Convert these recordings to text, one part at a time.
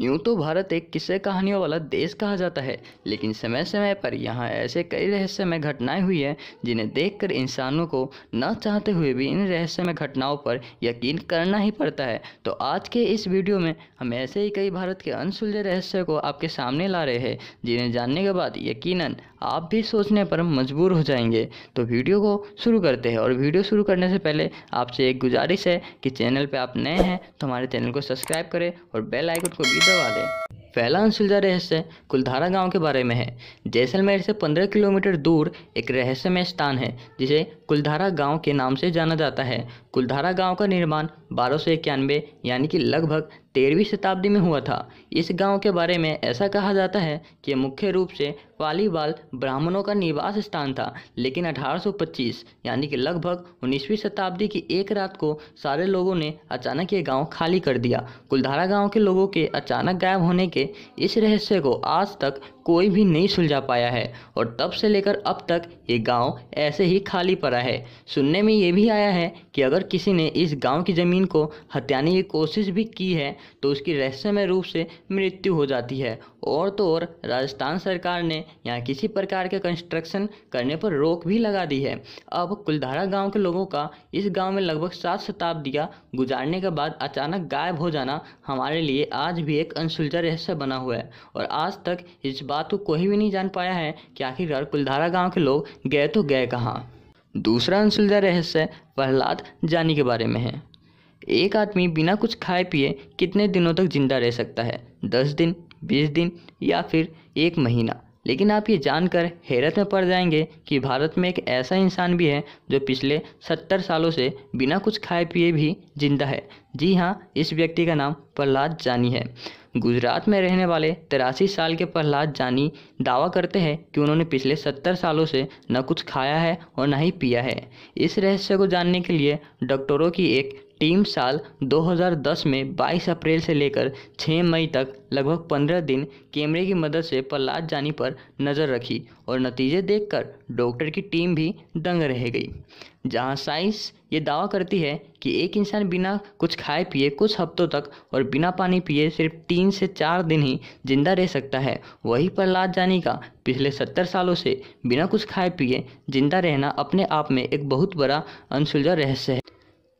यूं तो भारत एक किस्से कहानियों वाला देश कहा जाता है लेकिन समय समय पर यहाँ ऐसे कई रहस्यमय घटनाएं हुई हैं जिन्हें देखकर इंसानों को न चाहते हुए भी इन रहस्यमय घटनाओं पर यकीन करना ही पड़ता है तो आज के इस वीडियो में हम ऐसे ही कई भारत के अनसुलझे रहस्य को आपके सामने ला रहे हैं जिन्हें जानने के बाद यकीन आप भी सोचने पर मजबूर हो जाएंगे तो वीडियो को शुरू करते हैं और वीडियो शुरू करने से पहले आपसे एक गुजारिश है कि चैनल पर आप नए हैं तो हमारे चैनल को सब्सक्राइब करें और बेल आइकन को भी ではあれ。पहला अनसुलझा रहस्य कुलधारा गांव के बारे में है जैसलमेर से 15 किलोमीटर दूर एक रहस्यमय स्थान है जिसे कुलधारा गांव के नाम से जाना जाता है कुलधारा गांव का निर्माण बारह सौ इक्यानवे यानी कि लगभग तेरहवीं शताब्दी में हुआ था इस गांव के बारे में ऐसा कहा जाता है कि मुख्य रूप से पालीवाल ब्राह्मणों का निवास स्थान था लेकिन 1825 यानी कि लगभग 19वीं शताब्दी की एक रात को सारे लोगों ने अचानक ये गांव खाली कर दिया कुलधारा गांव के लोगों के अचानक गायब होने के इस रहस्य को आज तक कोई भी नहीं सुलझा पाया है और तब से लेकर अब तक ये गांव ऐसे ही खाली पड़ा है सुनने में ये भी आया है कि अगर किसी ने इस गांव की ज़मीन को हत्याने की कोशिश भी की है तो उसकी रहस्यमय रूप से मृत्यु हो जाती है और तो और राजस्थान सरकार ने यहाँ किसी प्रकार के कंस्ट्रक्शन करने पर रोक भी लगा दी है अब कुलधारा गाँव के लोगों का इस गाँव में लगभग सात शताब्दियाँ गुजारने के बाद अचानक गायब हो जाना हमारे लिए आज भी एक अनसुलझा रहस्य बना हुआ है और आज तक इस बात बात को तो कोई भी नहीं जान पाया है कि आखिरकार कुलधारा गांव के लोग गए तो गए कहाँ दूसरा अनसुलझा रहस्य प्रहलाद जानी के बारे में है एक आदमी बिना कुछ खाए पिए कितने दिनों तक जिंदा रह सकता है दस दिन बीस दिन या फिर एक महीना लेकिन आप ये जानकर हैरत में पड़ जाएंगे कि भारत में एक ऐसा इंसान भी है जो पिछले सत्तर सालों से बिना कुछ खाए पिए भी जिंदा है जी हाँ इस व्यक्ति का नाम प्रहलाद जानी है गुजरात में रहने वाले तिरासी साल के प्रहलाद जानी दावा करते हैं कि उन्होंने पिछले सत्तर सालों से न कुछ खाया है और न ही पिया है इस रहस्य को जानने के लिए डॉक्टरों की एक टीम साल 2010 में 22 अप्रैल से लेकर 6 मई तक लगभग 15 दिन कैमरे की मदद से प्रहलाद जानी पर नज़र रखी और नतीजे देखकर डॉक्टर की टीम भी दंग रह गई जहां साइंस ये दावा करती है कि एक इंसान बिना कुछ खाए पिए कुछ हफ्तों तक और बिना पानी पिए सिर्फ तीन से चार दिन ही जिंदा रह सकता है वही प्रहलाद जानी का पिछले सत्तर सालों से बिना कुछ खाए पिए जिंदा रहना अपने आप में एक बहुत बड़ा अनसुलझा रहस्य है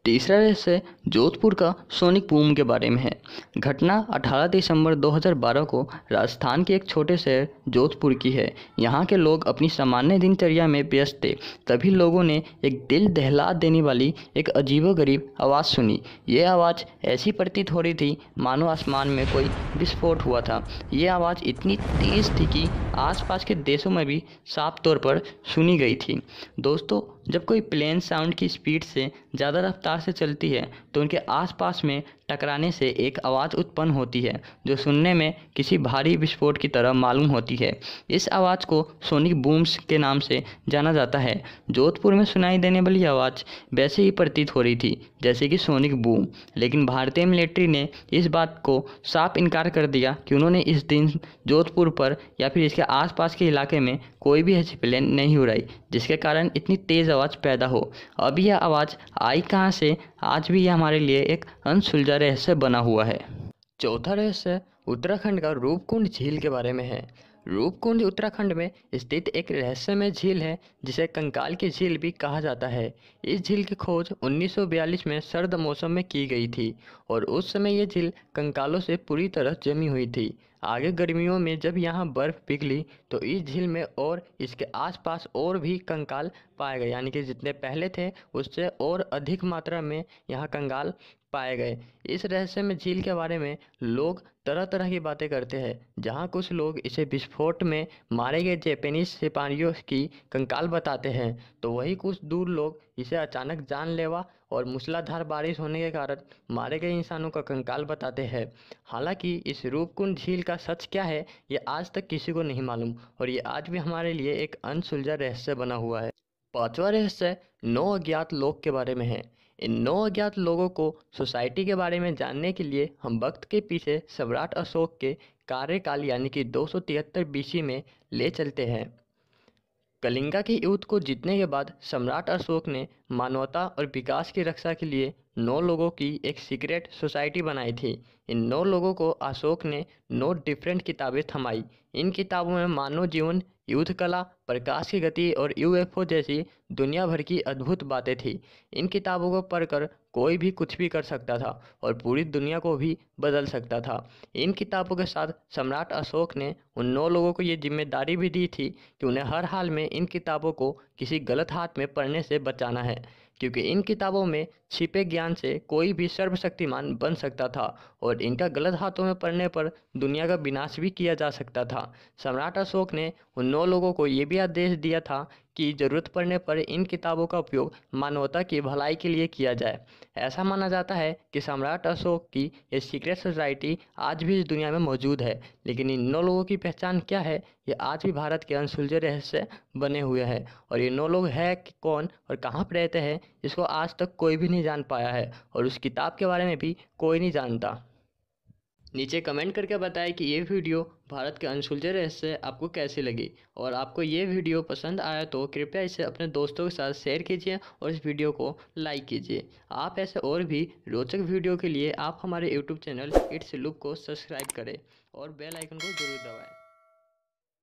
तीसरा रहस्य जोधपुर का सोनिक बूम के बारे में है घटना 18 दिसंबर 2012 को राजस्थान के एक छोटे शहर जोधपुर की है यहाँ के लोग अपनी सामान्य दिनचर्या में व्यस्त थे तभी लोगों ने एक दिल दहला देने वाली एक अजीबोगरीब आवाज़ सुनी ये आवाज़ ऐसी प्रतीत हो रही थी मानो आसमान में कोई विस्फोट हुआ था ये आवाज़ इतनी तेज़ थी कि आसपास के देशों में भी साफ तौर पर सुनी गई थी दोस्तों जब कोई प्लेन साउंड की स्पीड से ज़्यादा रफ्तार से चलती है तो उनके आसपास में टकराने से एक आवाज़ उत्पन्न होती है जो सुनने में किसी भारी विस्फोट की तरह मालूम होती है इस आवाज़ को सोनिक बूम्स के नाम से जाना जाता है जोधपुर में सुनाई देने वाली आवाज़ वैसे ही प्रतीत हो रही थी जैसे कि सोनिक बूम लेकिन भारतीय मिलिट्री ने इस बात को साफ इनकार कर दिया कि उन्होंने इस दिन जोधपुर पर या फिर इसके आसपास के इलाके में कोई भी ऐसी प्लेन नहीं उड़ाई जिसके कारण इतनी तेज़ आवाज़ पैदा हो अब यह आवाज़ आई कहाँ से आज भी यह हमारे लिए एक अनसुलझा रहस्य बना हुआ है चौथा रहस्य उत्तराखंड का रूपकुंड झील के बारे में है रूपकुंड उत्तराखंड में स्थित एक रहस्यमय झील है जिसे कंकाल की झील भी कहा जाता है इस झील की खोज 1942 में सर्द मौसम में की गई थी और उस समय यह झील कंकालों से पूरी तरह जमी हुई थी आगे गर्मियों में जब यहाँ बर्फ़ पिघली तो इस झील में और इसके आसपास और भी कंकाल पाए गए यानी कि जितने पहले थे उससे और अधिक मात्रा में यहाँ कंकाल पाए गए इस रहस्यमय झील के बारे में लोग तरह तरह की बातें करते हैं जहां कुछ लोग इसे विस्फोट में मारे गए जैपनीज सिपाहियों की कंकाल बताते हैं तो वही कुछ दूर लोग इसे अचानक जानलेवा और मूसलाधार बारिश होने के कारण मारे गए इंसानों का कंकाल बताते हैं हालांकि इस रूपकुंड झील का सच क्या है ये आज तक किसी को नहीं मालूम और ये आज भी हमारे लिए एक अनसुलझा रहस्य बना हुआ है पाँचवा रहस्य नौ अज्ञात लोग के बारे में है इन नौ अज्ञात लोगों को सोसाइटी के बारे में जानने के लिए हम वक्त के पीछे सम्राट अशोक के कार्यकाल यानी कि दो सौ तिहत्तर बीसी में ले चलते हैं कलिंगा के युद्ध को जीतने के बाद सम्राट अशोक ने मानवता और विकास की रक्षा के लिए नौ लोगों की एक सीक्रेट सोसाइटी बनाई थी इन नौ लोगों को अशोक ने नौ डिफरेंट किताबें थमाई इन किताबों में मानव जीवन युद्ध कला प्रकाश की गति और यूएफओ जैसी दुनिया भर की अद्भुत बातें थी इन किताबों को पढ़कर कोई भी कुछ भी कर सकता था और पूरी दुनिया को भी बदल सकता था इन किताबों के साथ सम्राट अशोक ने उन नौ लोगों को ये जिम्मेदारी भी दी थी कि उन्हें हर हाल में इन किताबों को किसी गलत हाथ में पढ़ने से बचाना है क्योंकि इन किताबों में छिपे ज्ञान से कोई भी सर्वशक्तिमान बन सकता था और इनका गलत हाथों में पड़ने पर दुनिया का विनाश भी किया जा सकता था सम्राट अशोक ने उन नौ लोगों को ये भी आदेश दिया था की जरूरत पड़ने पर इन किताबों का उपयोग मानवता की भलाई के लिए किया जाए ऐसा माना जाता है कि सम्राट अशोक की ये सीक्रेट सोसाइटी आज भी इस दुनिया में मौजूद है लेकिन इन नौ लोगों की पहचान क्या है ये आज भी भारत के अनसुलझे रहस्य बने हुए हैं और ये नौ लोग हैं कि कौन और कहाँ पर रहते हैं इसको आज तक कोई भी नहीं जान पाया है और उस किताब के बारे में भी कोई नहीं जानता नीचे कमेंट करके बताएं कि ये वीडियो भारत के अनसुलझे रहस्य आपको कैसी लगी और आपको ये वीडियो पसंद आया तो कृपया इसे अपने दोस्तों के साथ शेयर कीजिए और इस वीडियो को लाइक कीजिए आप ऐसे और भी रोचक वीडियो के लिए आप हमारे यूट्यूब चैनल इट्स लुक को सब्सक्राइब करें और बेल आइकन को जरूर दबाएँ